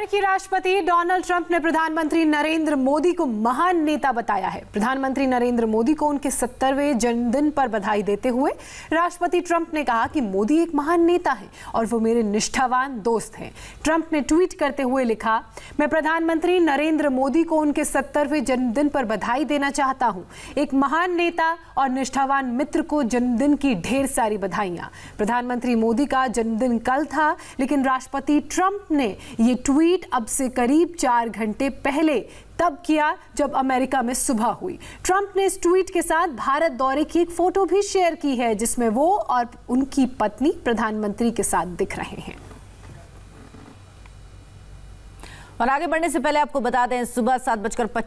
अमेरिकी राष्ट्रपति Donald Trump ने प्रधानमंत्री नरेंद्र मोदी को महान नेता बताया है प्रधानमंत्री नरेंद्र मोदी को उनके सत्तरवें जन्मदिन पर बधाई देते हुए राष्ट्रपति ट्रंप ने कहा कि मोदी एक महान नेता है और वो मेरे निष्ठावान दोस्त हैं ट्रंप ने ट्वीट करते हुए लिखा मैं प्रधानमंत्री नरेंद्र मोदी को उनके सत्तरवें जन्मदिन पर बधाई देना चाहता हूँ एक महान नेता और निष्ठावान मित्र को जन्मदिन की ढेर सारी बधाइयाँ प्रधानमंत्री मोदी का जन्मदिन कल था लेकिन राष्ट्रपति ट्रंप ने ये ट्वीट ट्वीट अब से करीब चार घंटे पहले तब किया जब अमेरिका में सुबह हुई ट्रंप ने इस ट्वीट के साथ भारत दौरे की एक फोटो भी शेयर की है जिसमें वो और उनकी पत्नी प्रधानमंत्री के साथ दिख रहे हैं और आगे बढ़ने से पहले आपको बता दें सुबह सात बजकर